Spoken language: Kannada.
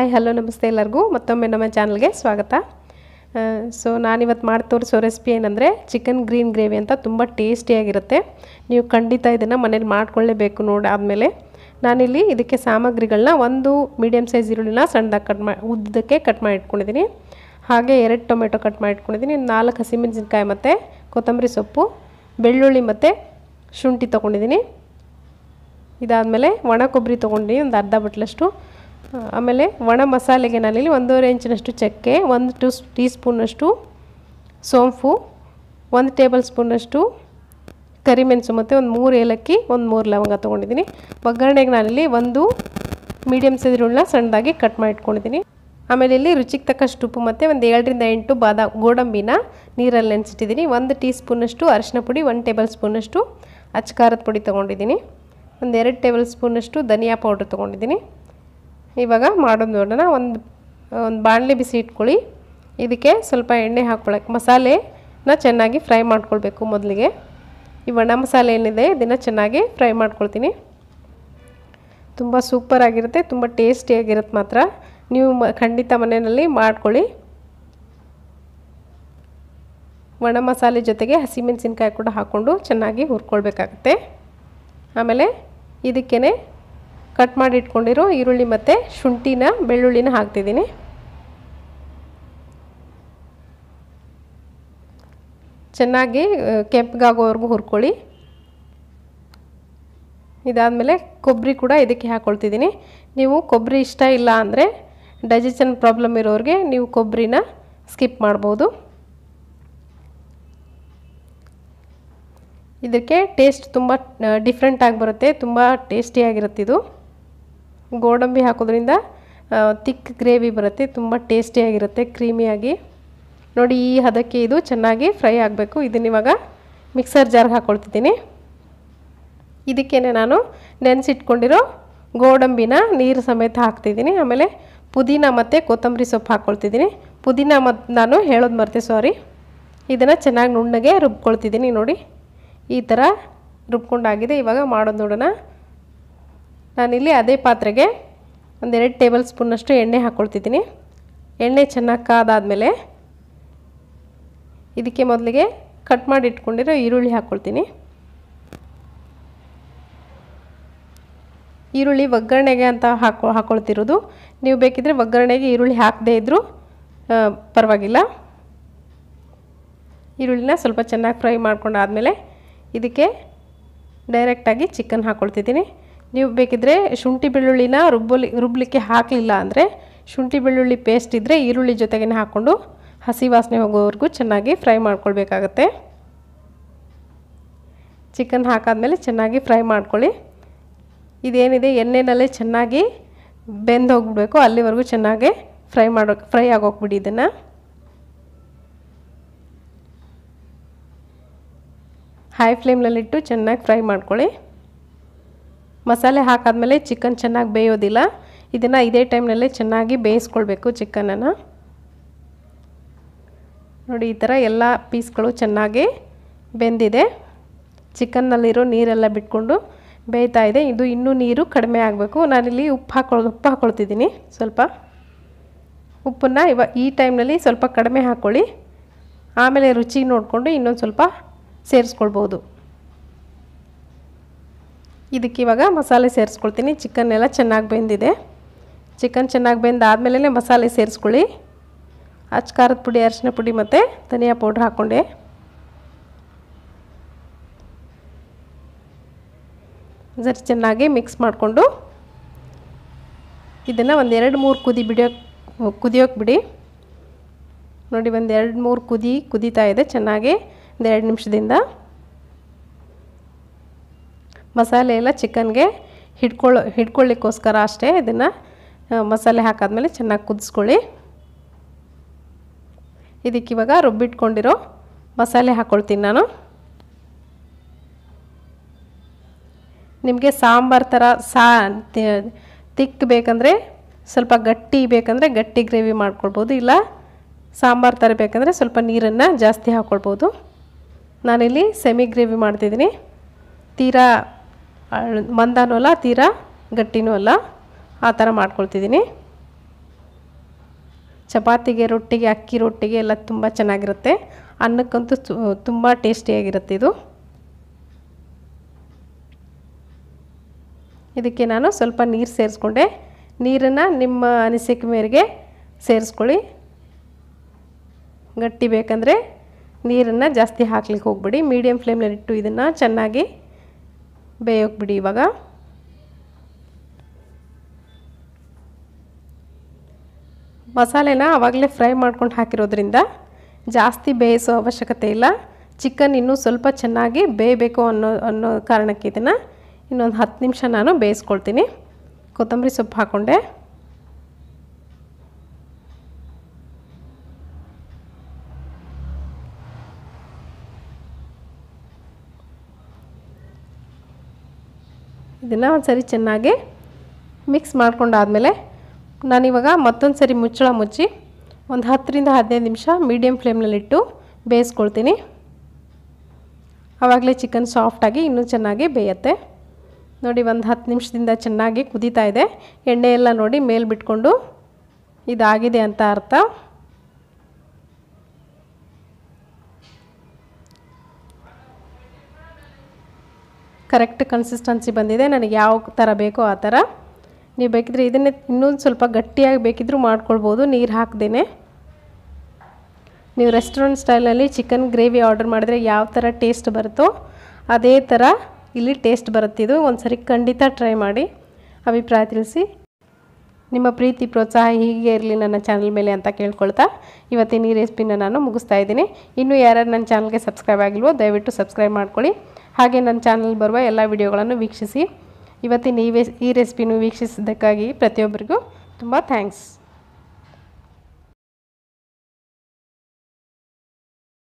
ಹಾಯ್ ಹಲೋ ನಮಸ್ತೆ ಎಲ್ಲರಿಗೂ ಮತ್ತೊಮ್ಮೆ ನಮ್ಮ ಚಾನಲ್ಗೆ ಸ್ವಾಗತ ಸೊ ನಾನಿವತ್ತು ಮಾಡಿ ತೋರಿಸೋ ರೆಸಿಪಿ ಏನಂದರೆ ಚಿಕನ್ ಗ್ರೀನ್ ಗ್ರೇವಿ ಅಂತ ತುಂಬ ಟೇಸ್ಟಿಯಾಗಿರುತ್ತೆ ನೀವು ಖಂಡಿತ ಇದನ್ನು ಮನೇಲಿ ಮಾಡ್ಕೊಳ್ಳೇಬೇಕು ನೋಡಾದಮೇಲೆ ನಾನಿಲ್ಲಿ ಇದಕ್ಕೆ ಸಾಮಗ್ರಿಗಳನ್ನ ಒಂದು ಮೀಡಿಯಮ್ ಸೈಜ್ ಈರುಳ್ಳಿನ ಸಣ್ಣದಾಗಿ ಕಟ್ ಮಾಡಿ ಉದ್ದಕ್ಕೆ ಕಟ್ ಮಾಡಿ ಇಟ್ಕೊಂಡಿದ್ದೀನಿ ಹಾಗೆ ಎರಡು ಟೊಮೆಟೊ ಕಟ್ ಮಾಡಿ ಇಟ್ಕೊಂಡಿದ್ದೀನಿ ನಾಲ್ಕು ಹಸಿಮೆಣಸಿನ್ಕಾಯಿ ಮತ್ತು ಕೊತ್ತಂಬರಿ ಸೊಪ್ಪು ಬೆಳ್ಳುಳ್ಳಿ ಮತ್ತು ಶುಂಠಿ ತೊಗೊಂಡಿದ್ದೀನಿ ಇದಾದಮೇಲೆ ಒಣ ಕೊಬ್ಬರಿ ತೊಗೊಂಡು ಒಂದು ಅರ್ಧ ಬಟ್ಲಷ್ಟು ಆಮೇಲೆ ಒಣ ಮಸಾಲೆಗೆ ನಾನಿಲ್ಲಿ ಒಂದೂವರೆ ಇಂಚಿನಷ್ಟು ಚಕ್ಕೆ ಒಂದು ಟು ಟೀ ಸ್ಪೂನಷ್ಟು ಸೋಂಪು ಒಂದು ಟೇಬಲ್ ಸ್ಪೂನಷ್ಟು ಕರಿಮೆಣಸು ಮತ್ತು ಒಂದು ಮೂರು ಏಲಕ್ಕಿ ಒಂದು ಮೂರು ಲವಂಗ ತೊಗೊಂಡಿದ್ದೀನಿ ಒಗ್ಗರಣೆಗೆ ನಾನಿಲ್ಲಿ ಒಂದು ಮೀಡಿಯಮ್ ಸೈಜ್ ಸಣ್ಣದಾಗಿ ಕಟ್ ಮಾಡಿ ಇಟ್ಕೊಂಡಿದ್ದೀನಿ ಆಮೇಲೆ ಇಲ್ಲಿ ರುಚಿಗೆ ತಕ್ಕಷ್ಟು ಉಪ್ಪು ಮತ್ತು ಒಂದು ಎರಡರಿಂದ ಎಂಟು ಬಾದಾ ಗೋಡಂಬಿನ ನೀರಲ್ಲಿ ನೆನೆಸಿಟ್ಟಿದ್ದೀನಿ ಒಂದು ಟೀ ಸ್ಪೂನಷ್ಟು ಅರಿಶಿನ ಪುಡಿ ಒಂದು ಟೇಬಲ್ ಸ್ಪೂನಷ್ಟು ಖಾರದ ಪುಡಿ ತೊಗೊಂಡಿದ್ದೀನಿ ಒಂದು ಎರಡು ಟೇಬಲ್ ಸ್ಪೂನಷ್ಟು ಧನಿಯಾ ಪೌಡ್ರ್ ತೊಗೊಂಡಿದ್ದೀನಿ ಇವಾಗ ಮಾಡೋದು ನೋಡೋಣ ಒಂದು ಒಂದು ಬಾಣಲೆ ಬಿಸಿ ಇಟ್ಕೊಳ್ಳಿ ಇದಕ್ಕೆ ಸ್ವಲ್ಪ ಎಣ್ಣೆ ಹಾಕ್ಕೊಳಕ್ಕೆ ಮಸಾಲೆನ ಚೆನ್ನಾಗಿ ಫ್ರೈ ಮಾಡ್ಕೊಳ್ಬೇಕು ಮೊದಲಿಗೆ ಈ ಒಣ ಮಸಾಲೆ ಏನಿದೆ ಇದನ್ನು ಚೆನ್ನಾಗಿ ಫ್ರೈ ಮಾಡ್ಕೊಳ್ತೀನಿ ತುಂಬ ಸೂಪರ್ ಆಗಿರುತ್ತೆ ತುಂಬ ಟೇಸ್ಟಿಯಾಗಿರುತ್ತೆ ಮಾತ್ರ ನೀವು ಮ ಖಂಡಿತ ಮನೆಯಲ್ಲಿ ಮಾಡ್ಕೊಳ್ಳಿ ಒಣ ಮಸಾಲೆ ಜೊತೆಗೆ ಹಸಿಮೆಣಸಿನ್ಕಾಯಿ ಕೂಡ ಹಾಕ್ಕೊಂಡು ಚೆನ್ನಾಗಿ ಹುರ್ಕೊಳ್ಬೇಕಾಗತ್ತೆ ಆಮೇಲೆ ಇದಕ್ಕೇ ಕಟ್ ಮಾಡಿ ಇಟ್ಕೊಂಡಿರೋ ಈರುಳ್ಳಿ ಮತ್ತು ಶುಂಠಿನ ಬೆಳ್ಳುಳ್ಳಿನ ಹಾಕ್ತಿದ್ದೀನಿ ಚೆನ್ನಾಗಿ ಕೆಂಪಗಾಗೋವರೆಗೂ ಹುರ್ಕೊಳ್ಳಿ ಇದಾದಮೇಲೆ ಕೊಬ್ಬರಿ ಕೂಡ ಇದಕ್ಕೆ ಹಾಕ್ಕೊಳ್ತಿದ್ದೀನಿ ನೀವು ಕೊಬ್ಬರಿ ಇಷ್ಟ ಇಲ್ಲ ಅಂದರೆ ಡೈಜೆಷನ್ ಪ್ರಾಬ್ಲಮ್ ಇರೋರಿಗೆ ನೀವು ಕೊಬ್ಬರಿನ ಸ್ಕಿಪ್ ಮಾಡ್ಬೋದು ಇದಕ್ಕೆ ಟೇಸ್ಟ್ ತುಂಬ ಡಿಫ್ರೆಂಟಾಗಿ ಬರುತ್ತೆ ತುಂಬ ಟೇಸ್ಟಿಯಾಗಿರುತ್ತೆ ಇದು ಗೋಡಂಬಿ ಹಾಕೋದ್ರಿಂದ ತಿಕ್ ಗ್ರೇವಿ ಬರುತ್ತೆ ತುಂಬ ಟೇಸ್ಟಿಯಾಗಿರುತ್ತೆ ಕ್ರೀಮಿಯಾಗಿ ನೋಡಿ ಈ ಹದಕ್ಕೆ ಇದು ಚೆನ್ನಾಗಿ ಫ್ರೈ ಆಗಬೇಕು ಇವಾಗ ಮಿಕ್ಸರ್ ಜಾರ್ಗೆ ಹಾಕ್ಕೊಳ್ತಿದ್ದೀನಿ ಇದಕ್ಕೇ ನಾನು ನೆನೆಸಿಟ್ಕೊಂಡಿರೋ ಗೋಡಂಬಿನ ನೀರು ಸಮೇತ ಹಾಕ್ತಿದ್ದೀನಿ ಆಮೇಲೆ ಪುದೀನ ಮತ್ತು ಕೊತ್ತಂಬರಿ ಸೊಪ್ಪು ಹಾಕ್ಕೊಳ್ತಿದ್ದೀನಿ ಪುದೀನ ಮತ್ತು ನಾನು ಹೇಳೋದು ಮರ್ತೆ ಸಾರಿ ಇದನ್ನು ಚೆನ್ನಾಗಿ ನುಣ್ಣಗೆ ರುಬ್ಕೊಳ್ತಿದ್ದೀನಿ ನೋಡಿ ಈ ಥರ ರುಬ್ಕೊಂಡಾಗಿದೆ ಇವಾಗ ಮಾಡೋದು ನೋಡೋಣ ನಾನಿಲ್ಲಿ ಅದೇ ಪಾತ್ರೆಗೆ ಒಂದೆರಡು ಟೇಬಲ್ ಸ್ಪೂನಷ್ಟು ಎಣ್ಣೆ ಹಾಕ್ಕೊಳ್ತಿದ್ದೀನಿ ಎಣ್ಣೆ ಚೆನ್ನಾಗಿ ಕಾದಾದಮೇಲೆ ಇದಕ್ಕೆ ಮೊದಲಿಗೆ ಕಟ್ ಮಾಡಿ ಇಟ್ಕೊಂಡಿರೋ ಈರುಳ್ಳಿ ಹಾಕ್ಕೊಳ್ತೀನಿ ಈರುಳ್ಳಿ ಒಗ್ಗರಣೆಗೆ ಅಂತ ಹಾಕೊ ಹಾಕ್ಕೊಳ್ತಿರೋದು ನೀವು ಬೇಕಿದ್ರೆ ಒಗ್ಗರಣೆಗೆ ಈರುಳ್ಳಿ ಹಾಕದೇ ಇದ್ದರೂ ಪರವಾಗಿಲ್ಲ ಈರುಳ್ಳಿನ ಸ್ವಲ್ಪ ಚೆನ್ನಾಗಿ ಫ್ರೈ ಮಾಡ್ಕೊಂಡಾದಮೇಲೆ ಇದಕ್ಕೆ ಡೈರೆಕ್ಟಾಗಿ ಚಿಕನ್ ಹಾಕ್ಕೊಳ್ತಿದ್ದೀನಿ ನೀವು ಬೇಕಿದ್ರೆ ಶುಂಠಿ ಬೆಳ್ಳುಳ್ಳಿನ ರುಬ್ಬಲಿ ರುಬ್ಬಲಿಕ್ಕೆ ಹಾಕಲಿಲ್ಲ ಅಂದರೆ ಶುಂಠಿ ಬೆಳ್ಳುಳ್ಳಿ ಪೇಸ್ಟ್ ಇದ್ದರೆ ಈರುಳ್ಳಿ ಜೊತೆಗೇ ಹಾಕ್ಕೊಂಡು ಹಸಿ ವಾಸನೆ ಹೋಗೋವರೆಗೂ ಚೆನ್ನಾಗಿ ಫ್ರೈ ಮಾಡ್ಕೊಳ್ಬೇಕಾಗತ್ತೆ ಚಿಕನ್ ಹಾಕಾದಮೇಲೆ ಚೆನ್ನಾಗಿ ಫ್ರೈ ಮಾಡ್ಕೊಳ್ಳಿ ಇದೇನಿದೆ ಎಣ್ಣೆನಲ್ಲೇ ಚೆನ್ನಾಗಿ ಬೆಂದು ಹೋಗ್ಬಿಡ್ಬೇಕು ಅಲ್ಲಿವರೆಗೂ ಚೆನ್ನಾಗಿ ಫ್ರೈ ಮಾಡೋ ಫ್ರೈ ಆಗೋಗ್ಬಿಡಿ ಇದನ್ನು ಹೈ ಫ್ಲೇಮ್ನಲ್ಲಿಟ್ಟು ಚೆನ್ನಾಗಿ ಫ್ರೈ ಮಾಡ್ಕೊಳ್ಳಿ ಮಸಾಲೆ ಹಾಕಾದ್ಮೇಲೆ ಚಿಕನ್ ಚೆನ್ನಾಗಿ ಬೇಯೋದಿಲ್ಲ ಇದನ್ನು ಇದೇ ಟೈಮ್ನಲ್ಲೇ ಚೆನ್ನಾಗಿ ಬೇಯಿಸ್ಕೊಳ್ಬೇಕು ಚಿಕನನ್ನು ನೋಡಿ ಈ ಥರ ಎಲ್ಲ ಪೀಸ್ಗಳು ಚೆನ್ನಾಗಿ ಬೆಂದಿದೆ ಚಿಕನ್ನಲ್ಲಿರೋ ನೀರೆಲ್ಲ ಬಿಟ್ಕೊಂಡು ಬೇಯ್ತಾ ಇದೆ ಇದು ಇನ್ನೂ ನೀರು ಕಡಿಮೆ ಆಗಬೇಕು ನಾನಿಲ್ಲಿ ಉಪ್ಪು ಹಾಕೊಳ್ ಉಪ್ಪು ಹಾಕ್ಕೊಳ್ತಿದ್ದೀನಿ ಸ್ವಲ್ಪ ಉಪ್ಪನ್ನು ಇವ ಈ ಟೈಮ್ನಲ್ಲಿ ಸ್ವಲ್ಪ ಕಡಿಮೆ ಹಾಕ್ಕೊಳ್ಳಿ ಆಮೇಲೆ ರುಚಿ ನೋಡಿಕೊಂಡು ಇನ್ನೊಂದು ಸ್ವಲ್ಪ ಸೇರಿಸ್ಕೊಳ್ಬೋದು ಇದಕ್ಕೆ ಇವಾಗ ಮಸಾಲೆ ಸೇರಿಸ್ಕೊಳ್ತೀನಿ ಚಿಕನ್ ಎಲ್ಲ ಚೆನ್ನಾಗಿ ಬೆಂದಿದೆ ಚಿಕನ್ ಚೆನ್ನಾಗಿ ಬೆಂದಾದಮೇಲೆ ಮಸಾಲೆ ಸೇರಿಸ್ಕೊಳ್ಳಿ ಅಚ್ಚಕಾರದ ಖಾರದ ಪುಡಿ ಅರಿಶಿನ ಪುಡಿ ಮತ್ತು ಧನಿಯಾ ಪೌಡ್ರ್ ಹಾಕ್ಕೊಂಡೆ ಸರಿ ಚೆನ್ನಾಗಿ ಮಿಕ್ಸ್ ಮಾಡಿಕೊಂಡು ಇದನ್ನು ಒಂದು ಎರಡು ಮೂರು ಕುದಿ ಬಿಡಿಯೋಕೆ ಕುದಿಯೋಕೆ ಬಿಡಿ ನೋಡಿ ಒಂದು ಎರಡು ಮೂರು ಕುದಿ ಕುದೀತಾ ಇದೆ ಚೆನ್ನಾಗಿ ಒಂದು ಎರಡು ನಿಮಿಷದಿಂದ ಮಸಾಲೆ ಎಲ್ಲ ಚಿಕನ್ಗೆ ಹಿಡ್ಕೊಳ್ಳೋ ಹಿಡ್ಕೊಳ್ಳಿಕ್ಕೋಸ್ಕರ ಅಷ್ಟೇ ಇದನ್ನು ಮಸಾಲೆ ಹಾಕಾದ್ಮೇಲೆ ಚೆನ್ನಾಗಿ ಕುದಿಸ್ಕೊಳ್ಳಿ ಇದಕ್ಕಿವಾಗ ರುಬ್ಬಿಟ್ಕೊಂಡಿರೋ ಮಸಾಲೆ ಹಾಕ್ಕೊಳ್ತೀನಿ ನಾನು ನಿಮಗೆ ಸಾಂಬಾರು ಥರ ಸಾ ತಿಕ್ ಬೇಕಂದರೆ ಸ್ವಲ್ಪ ಗಟ್ಟಿ ಬೇಕಂದರೆ ಗಟ್ಟಿ ಗ್ರೇವಿ ಮಾಡ್ಕೊಳ್ಬೋದು ಇಲ್ಲ ಸಾಂಬಾರು ಥರ ಬೇಕಂದರೆ ಸ್ವಲ್ಪ ನೀರನ್ನು ಜಾಸ್ತಿ ಹಾಕ್ಕೊಳ್ಬೋದು ನಾನಿಲ್ಲಿ ಸೆಮಿ ಗ್ರೇವಿ ಮಾಡ್ತಿದ್ದೀನಿ ತೀರಾ ಮಂದನೂ ಅಲ್ಲ ತೀರಾ ಗಟ್ಟಿನೂ ಅಲ್ಲ ಆ ಥರ ಮಾಡ್ಕೊಳ್ತಿದ್ದೀನಿ ಚಪಾತಿಗೆ ರೊಟ್ಟಿಗೆ ಅಕ್ಕಿ ರೊಟ್ಟಿಗೆ ಎಲ್ಲ ತುಂಬ ಚೆನ್ನಾಗಿರುತ್ತೆ ಅನ್ನಕ್ಕಂತೂ ತುಂಬ ಟೇಸ್ಟಿಯಾಗಿರುತ್ತೆ ಇದು ಇದಕ್ಕೆ ನಾನು ಸ್ವಲ್ಪ ನೀರು ಸೇರಿಸ್ಕೊಂಡೆ ನೀರನ್ನು ನಿಮ್ಮ ಅನಿಸಿಕೆ ಮೇರೆಗೆ ಸೇರಿಸ್ಕೊಳ್ಳಿ ಗಟ್ಟಿ ಬೇಕಂದರೆ ನೀರನ್ನು ಜಾಸ್ತಿ ಹಾಕ್ಲಿಕ್ಕೆ ಹೋಗ್ಬಿಡಿ ಮೀಡಿಯಮ್ ಫ್ಲೇಮ್ನಲ್ಲಿಟ್ಟು ಇದನ್ನು ಚೆನ್ನಾಗಿ ಬೇಯೋಕೆ ಬಿಡಿ ಇವಾಗ ಮಸಾಲೆನ ಆವಾಗಲೇ ಫ್ರೈ ಮಾಡ್ಕೊಂಡು ಹಾಕಿರೋದ್ರಿಂದ ಜಾಸ್ತಿ ಬೇಯಿಸೋ ಅವಶ್ಯಕತೆ ಇಲ್ಲ ಚಿಕನ್ ಇನ್ನೂ ಸ್ವಲ್ಪ ಚೆನ್ನಾಗಿ ಬೇಯಬೇಕು ಅನ್ನೋ ಅನ್ನೋ ಕಾರಣಕ್ಕೆ ಇದನ್ನು ಇನ್ನೊಂದು ಹತ್ತು ನಿಮಿಷ ನಾನು ಬೇಯಿಸ್ಕೊಳ್ತೀನಿ ಕೊತ್ತಂಬರಿ ಸೊಪ್ಪು ಹಾಕ್ಕೊಂಡೆ ಇದನ್ನು ಒಂದು ಸರಿ ಚೆನ್ನಾಗಿ ಮಿಕ್ಸ್ ಮಾಡ್ಕೊಂಡಾದಮೇಲೆ ನಾನಿವಾಗ ಮತ್ತೊಂದು ಸರಿ ಮುಚ್ಚಳ ಮುಚ್ಚಿ ಒಂದು ಹತ್ತರಿಂದ ಹದಿನೈದು ನಿಮಿಷ ಮೀಡಿಯಮ್ ಫ್ಲೇಮ್ನಲ್ಲಿಟ್ಟು ಬೇಯಿಸ್ಕೊಳ್ತೀನಿ ಆವಾಗಲೇ ಚಿಕನ್ ಸಾಫ್ಟಾಗಿ ಇನ್ನೂ ಚೆನ್ನಾಗಿ ಬೇಯತ್ತೆ ನೋಡಿ ಒಂದು ಹತ್ತು ನಿಮಿಷದಿಂದ ಚೆನ್ನಾಗಿ ಕುದೀತಾ ಇದೆ ಎಣ್ಣೆ ಎಲ್ಲ ನೋಡಿ ಮೇಲೆ ಬಿಟ್ಕೊಂಡು ಇದಾಗಿದೆ ಅಂತ ಅರ್ಥ ಕರೆಕ್ಟ್ ಕನ್ಸಿಸ್ಟೆನ್ಸಿ ಬಂದಿದೆ ನನಗೆ ಯಾವ ಥರ ಬೇಕೋ ಆ ಥರ ನೀವು ಬೇಕಿದ್ರೆ ಇದನ್ನೇ ಇನ್ನೊಂದು ಸ್ವಲ್ಪ ಗಟ್ಟಿಯಾಗಿ ಬೇಕಿದ್ದರೂ ಮಾಡ್ಕೊಳ್ಬೋದು ನೀರು ಹಾಕ್ದೇ ನೀವು ರೆಸ್ಟೋರೆಂಟ್ ಸ್ಟೈಲಲ್ಲಿ ಚಿಕನ್ ಗ್ರೇವಿ ಆರ್ಡರ್ ಮಾಡಿದರೆ ಯಾವ ಥರ ಟೇಸ್ಟ್ ಬರುತ್ತೋ ಅದೇ ಥರ ಇಲ್ಲಿ ಟೇಸ್ಟ್ ಬರುತ್ತಿದ್ದು ಒಂದು ಸರಿ ಖಂಡಿತ ಟ್ರೈ ಮಾಡಿ ಅಭಿಪ್ರಾಯ ತಿಳಿಸಿ ನಿಮ್ಮ ಪ್ರೀತಿ ಪ್ರೋತ್ಸಾಹ ಹೀಗೆ ಇರಲಿ ನನ್ನ ಚಾನಲ್ ಮೇಲೆ ಅಂತ ಕೇಳ್ಕೊಳ್ತಾ ಇವತ್ತಿನ ಈ ರೆಸಿಪಿನ ನಾನು ಮುಗಿಸ್ತಾ ಇದ್ದೀನಿ ಇನ್ನೂ ಯಾರ್ಯಾರು ನನ್ನ ಚಾನಲ್ಗೆ ಸಬ್ಸ್ಕ್ರೈಬ್ ಆಗಿಲ್ವೋ ದಯವಿಟ್ಟು ಸಬ್ಸ್ಕ್ರೈಬ್ ಮಾಡ್ಕೊಳ್ಳಿ ಹಾಗೆ ನನ್ನ ಚಾನಲ್ ಬರುವ ಎಲ್ಲ ವೀಡಿಯೋಗಳನ್ನು ವೀಕ್ಷಿಸಿ ಇವತ್ತಿನ ಈ ವೆಸ್ ಈ ರೆಸಿಪಿನೂ ವೀಕ್ಷಿಸಿದ್ದಕ್ಕಾಗಿ ಪ್ರತಿಯೊಬ್ಬರಿಗೂ ತುಂಬ ಥ್ಯಾಂಕ್ಸ್